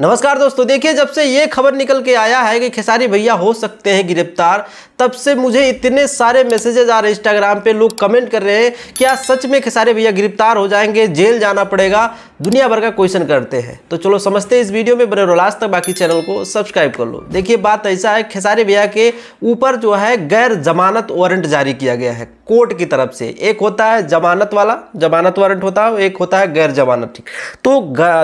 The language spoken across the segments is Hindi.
नमस्कार दोस्तों देखिए जब से ये खबर निकल के आया है कि खेसारी भैया हो सकते हैं गिरफ्तार तब से मुझे इतने सारे मैसेजेज आ रहे इंस्टाग्राम पे लोग कमेंट कर रहे हैं क्या सच में खेसारी भैया गिरफ्तार हो जाएंगे जेल जाना पड़ेगा दुनिया भर का क्वेश्चन करते हैं तो चलो समझते हैं इस वीडियो में बने रहो लास्ट तक बाकी चैनल को सब्सक्राइब कर लो देखिए बात ऐसा है खेसारी भैया के ऊपर जो है गैर जमानत वारंट जारी किया गया है कोर्ट की तरफ से एक होता है जमानत वाला जमानत वारंट होता है एक होता है गैर जमानत ठीक तो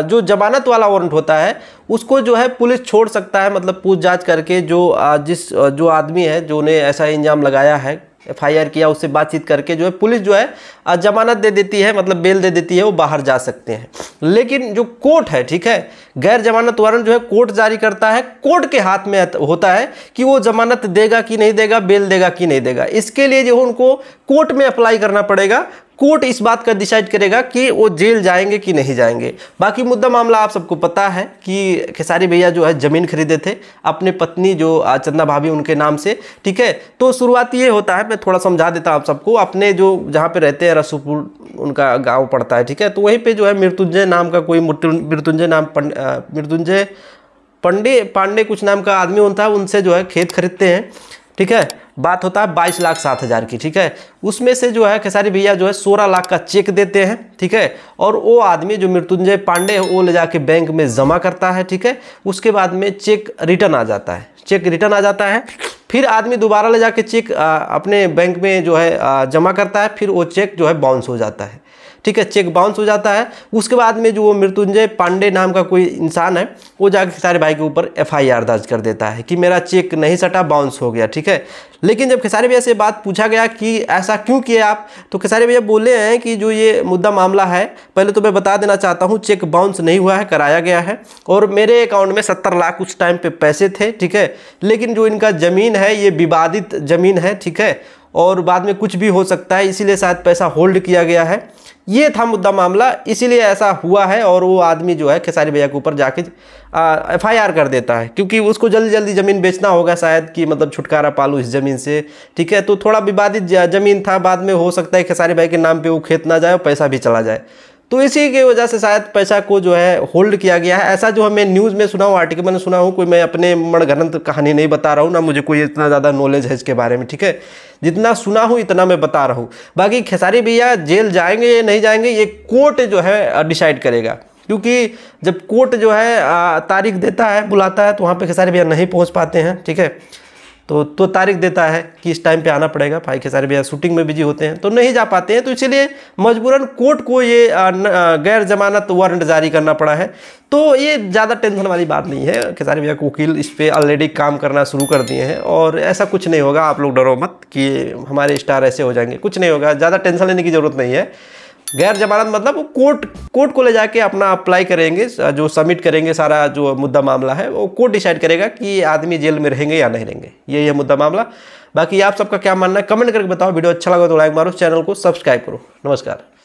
जो जमानत वाला वारंट होता है उसको जो है पुलिस छोड़ सकता है मतलब पूछ जाछ करके जो जिस जो आदमी है जो उन्हें ऐसा इंजाम लगाया है एफआईआर किया उससे बातचीत करके जो है पुलिस जो है जमानत दे देती है मतलब बेल दे देती है वो बाहर जा सकते हैं लेकिन जो कोर्ट है ठीक है गैर जमानत वारंट जो है कोर्ट जारी करता है कोर्ट के हाथ में होता है कि वो जमानत देगा कि नहीं देगा बेल देगा कि नहीं देगा इसके लिए जो उनको कोर्ट में अप्लाई करना पड़ेगा कोर्ट इस बात का डिसाइड करेगा कि वो जेल जाएंगे कि नहीं जाएंगे बाकी मुद्दा मामला आप सबको पता है कि खेसारी भैया जो है ज़मीन खरीदे थे अपने पत्नी जो चंदा भाभी उनके नाम से ठीक है तो शुरुआत ये होता है मैं थोड़ा समझा देता हूँ आप सबको अपने जो जहाँ पे रहते हैं रसूपुर उनका गाँव पड़ता है ठीक है तो वहीं पर जो है मृत्युंजय नाम का कोई मृत्युंजय नाम मृत्युंजय पंडे पांडे कुछ नाम का आदमी होता है उनसे जो है खेत खरीदते हैं ठीक है बात होता है बाईस लाख सात हज़ार की ठीक है उसमें से जो है खेसारी भैया जो है सोलह लाख का चेक देते हैं ठीक है और वो आदमी जो मृत्युंजय पांडे है वो ले जाके बैंक में जमा करता है ठीक है उसके बाद में चेक रिटर्न आ जाता है चेक रिटर्न आ जाता है फिर आदमी दोबारा ले जाके चेक अपने बैंक में जो है जमा करता है फिर वो चेक जो है बाउंस हो जाता है ठीक है चेक बाउंस हो जाता है उसके बाद में जो वो मृत्युंजय पांडे नाम का कोई इंसान है वो जाकर खेसारी भाई के ऊपर एफआईआर दर्ज कर देता है कि मेरा चेक नहीं सटा बाउंस हो गया ठीक है लेकिन जब खेसारी भैया से बात पूछा गया कि ऐसा क्यों किए आप तो खेसारी भैया बोले हैं कि जो ये मुद्दा मामला है पहले तो मैं बता देना चाहता हूँ चेक बाउंस नहीं हुआ है कराया गया है और मेरे अकाउंट में सत्तर लाख उस टाइम पर पैसे थे ठीक है लेकिन जो इनका ज़मीन है है ये विवादित ज़मीन है ठीक है और बाद में कुछ भी हो सकता है इसीलिए शायद पैसा होल्ड किया गया है ये था मुद्दा मामला इसीलिए ऐसा हुआ है और वो आदमी जो है खेसारी भैया के ऊपर जाके एफ आई आर कर देता है क्योंकि उसको जल्दी जल्दी ज़मीन बेचना होगा शायद कि मतलब छुटकारा पालू इस ज़मीन से ठीक है तो थोड़ा विवादित ज़मीन था बाद में हो सकता है खेसारी भाई के नाम पर वो खेत ना जाए और पैसा भी चला जाए तो इसी की वजह से शायद पैसा को जो है होल्ड किया गया है ऐसा जो मैं न्यूज़ में सुना हूँ आर्टिकल मैंने सुना हूँ कोई मैं अपने मणगनंत कहानी नहीं बता रहा हूँ ना मुझे कोई इतना ज़्यादा नॉलेज है इसके बारे में ठीक है जितना सुना हूँ इतना मैं बता रहा हूँ बाकी खेसारी भैया जेल जाएंगे या नहीं जाएंगे ये कोर्ट जो है डिसाइड करेगा क्योंकि जब कोर्ट जो है तारीख देता है बुलाता है तो वहाँ पर खेसारी भैया नहीं पहुँच पाते हैं ठीक है तो तो तारीख देता है कि इस टाइम पे आना पड़ेगा भाई के सारे भैया शूटिंग में बिजी होते हैं तो नहीं जा पाते हैं तो इसीलिए मजबूरन कोर्ट को ये गैर जमानत वारंट जारी करना पड़ा है तो ये ज़्यादा टेंशन वाली बात नहीं है खेसारी भैया को वकील इस पर ऑलरेडी काम करना शुरू कर दिए हैं और ऐसा कुछ नहीं होगा आप लोग डरो मत कि हमारे स्टार ऐसे हो जाएंगे कुछ नहीं होगा ज़्यादा टेंशन लेने की ज़रूरत नहीं है गैर जमानत मतलब वो कोर्ट कोर्ट को ले जाके अपना अप्लाई करेंगे जो सबमिट करेंगे सारा जो मुद्दा मामला है वो कोर्ट डिसाइड करेगा कि आदमी जेल में रहेंगे या नहीं रहेंगे ये है मुद्दा मामला बाकी आप सबका क्या मानना है कमेंट करके बताओ वीडियो अच्छा लगा तो लाइक मारो चैनल को सब्सक्राइब करो नमस्कार